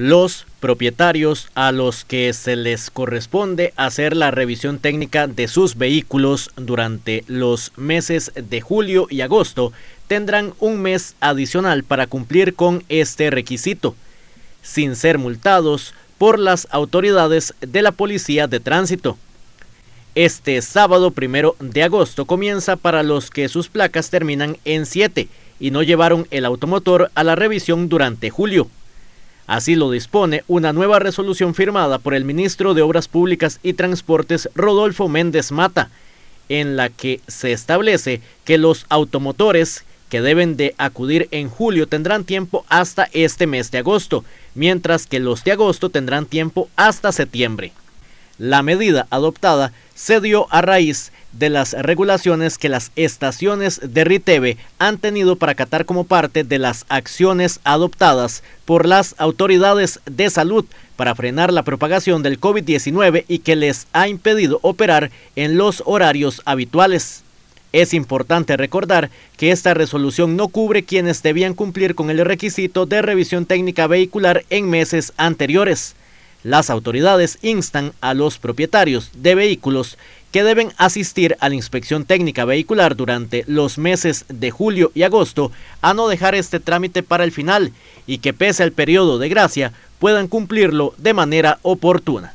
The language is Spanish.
los propietarios a los que se les corresponde hacer la revisión técnica de sus vehículos durante los meses de julio y agosto tendrán un mes adicional para cumplir con este requisito, sin ser multados por las autoridades de la Policía de Tránsito. Este sábado primero de agosto comienza para los que sus placas terminan en 7 y no llevaron el automotor a la revisión durante julio. Así lo dispone una nueva resolución firmada por el ministro de Obras Públicas y Transportes, Rodolfo Méndez Mata, en la que se establece que los automotores que deben de acudir en julio tendrán tiempo hasta este mes de agosto, mientras que los de agosto tendrán tiempo hasta septiembre. La medida adoptada se dio a raíz de las regulaciones que las estaciones de Riteve han tenido para acatar como parte de las acciones adoptadas por las autoridades de salud para frenar la propagación del COVID-19 y que les ha impedido operar en los horarios habituales. Es importante recordar que esta resolución no cubre quienes debían cumplir con el requisito de revisión técnica vehicular en meses anteriores. Las autoridades instan a los propietarios de vehículos que deben asistir a la inspección técnica vehicular durante los meses de julio y agosto a no dejar este trámite para el final y que pese al periodo de gracia puedan cumplirlo de manera oportuna.